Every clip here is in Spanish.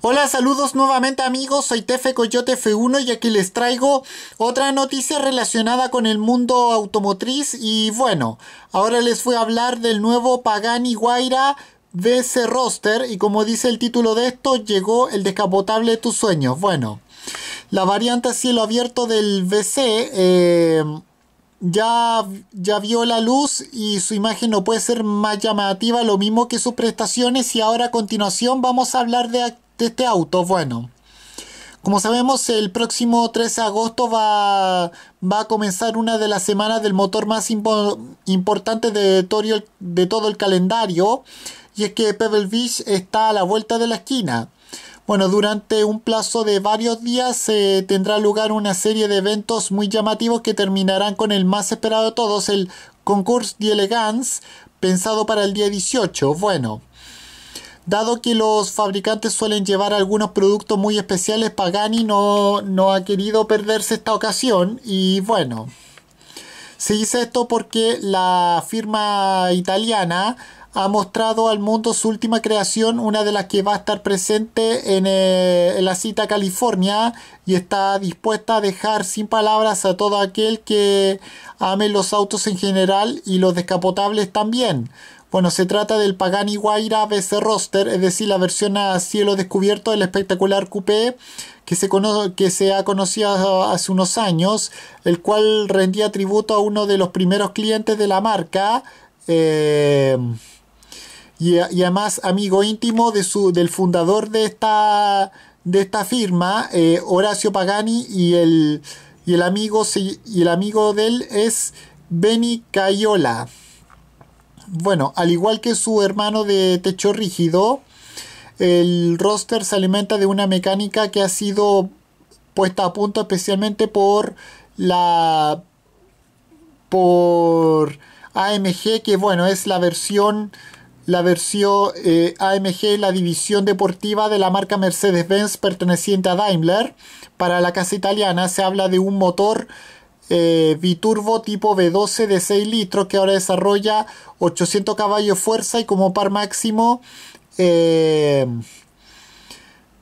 Hola, saludos nuevamente amigos, soy Tefe Coyote F1 y aquí les traigo otra noticia relacionada con el mundo automotriz y bueno, ahora les voy a hablar del nuevo Pagani Guaira BC Roster y como dice el título de esto, llegó el descapotable de tus sueños. Bueno, la variante cielo abierto del BC... Eh, ya, ya, vio la luz y su imagen no puede ser más llamativa, lo mismo que sus prestaciones y ahora a continuación vamos a hablar de, de este auto? Bueno, como sabemos, el próximo 13 de agosto va, va a comenzar una de las semanas del motor más importante de, de, todo el calendario, y es que Pebble Beach está a la vuelta de la esquina. Bueno, durante un plazo de varios días se tendrá lugar una serie de eventos muy llamativos que terminarán con el más esperado de todos, el de elegance pensado para el día 18. Bueno, dado que los fabricantes suelen llevar algunos productos muy especiales, Pagani no, no ha querido perderse esta ocasión y bueno, se dice esto porque la firma italiana ha mostrado al mundo su última creación, una de las que va a estar presente en, eh, en la cita California y está dispuesta a dejar sin palabras a todo aquel que ame los autos en general y los descapotables también. Bueno, se trata del Pagani Huayra BC Roster, es decir, la versión a cielo descubierto del espectacular coupé que se, ha conocido hace unos años, el cual rendía tributo a uno de los primeros clientes de la marca. Eh, y, además amigo íntimo del fundador de esta, de esta firma, eh, Horacio Pagani, y el, y el, amigo, y el amigo de él es Benny Cayola. Bueno, al igual que su hermano de techo rígido, el roster se alimenta de una mecánica que ha sido puesta a punto especialmente por la por AMG que bueno es la versión la versión eh, AMG la división deportiva de la marca Mercedes-Benz perteneciente a Daimler para la casa italiana se habla de un motor eh, biturbo tipo V12 de 6 litros que ahora desarrolla 800 caballos fuerza y como par máximo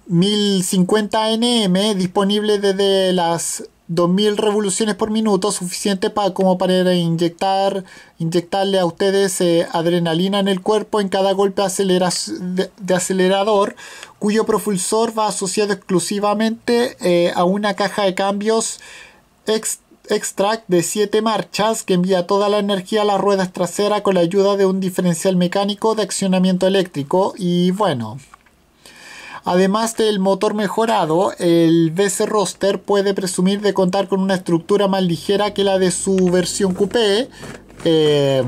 1050 eh, nm disponible desde las 2000 revoluciones por minuto suficiente para como para inyectar inyectarle a ustedes eh, adrenalina en el cuerpo en cada golpe de, acelerador cuyo propulsor va asociado exclusivamente a una caja de cambios extra extract de 7 marchas que envía toda la energía a las ruedas traseras con la ayuda de un diferencial mecánico de accionamiento eléctrico y bueno. Además del motor mejorado, el BC Roster puede presumir de contar con una estructura más ligera que la de su versión coupé. Eh,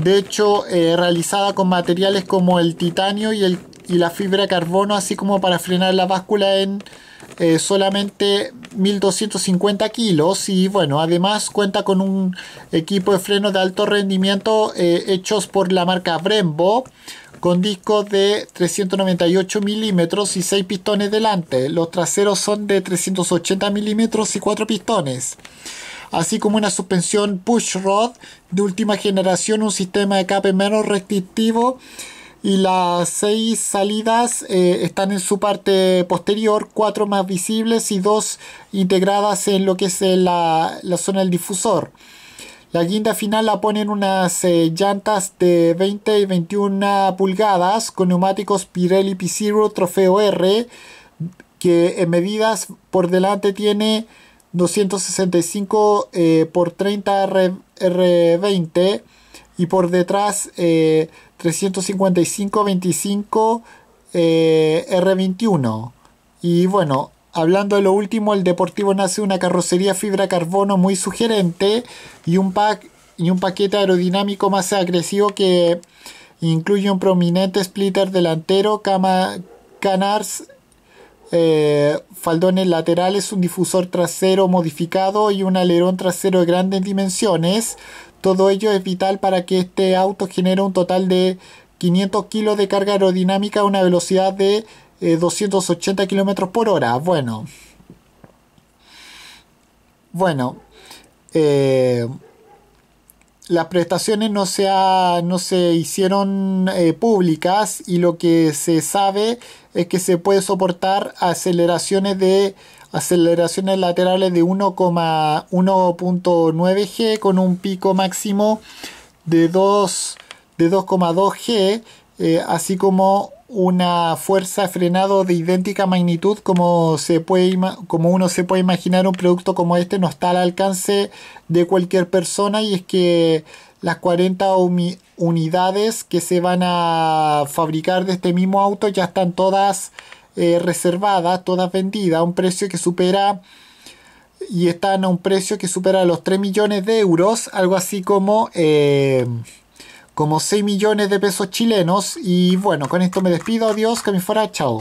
de hecho, eh, realizada con materiales como el titanio y el y la fibra de carbono, así como para frenar la báscula en eh, solamente 1250 kilos. Y bueno, además cuenta con un equipo de freno de alto rendimiento eh, hechos por la marca Brembo con discos de 398 milímetros y 6 pistones delante. Los traseros son de 380 milímetros y 4 pistones. Así como una suspensión push rod de última generación, un sistema de cape menos restrictivo y las seis salidas eh, están en su parte posterior, cuatro más visibles y dos integradas en lo que es eh, la, zona del difusor. La guinda final la ponen unas eh, llantas de 20 y 21 pulgadas con neumáticos Pirelli P-Zero Trofeo R que en medidas por delante tiene 265 x por 30 R20 y por detrás 355-25 eh, eh, R21. Y bueno, hablando de lo último, el Deportivo nace una carrocería fibra carbono muy sugerente y un, y un paquete aerodinámico más agresivo que incluye un prominente splitter delantero, cama, canars, eh, faldones laterales, un difusor trasero modificado y un alerón trasero de grandes dimensiones. Todo ello es vital para que este auto genere un total de 500 kilos de carga aerodinámica a una velocidad de 280 eh, kilómetros por hora. Bueno. Bueno. Eh, las prestaciones no se, no se hicieron eh, públicas y lo que se sabe es que se puede soportar aceleraciones de aceleraciones laterales de 1.9 g con un pico máximo de 2 de 2,2 g eh, así como una fuerza frenado de idéntica magnitud como, se puede como uno se puede imaginar un producto como este no está al alcance de cualquier persona y es que las 40 unidades que se van a fabricar de este mismo auto ya están todas eh, reservadas, todas vendidas a un precio que supera y están a un precio que supera los 3 millones de euros, algo así como eh, como 6 millones de pesos chilenos. Y bueno, con esto me despido. Adiós, que me fuera. Chao.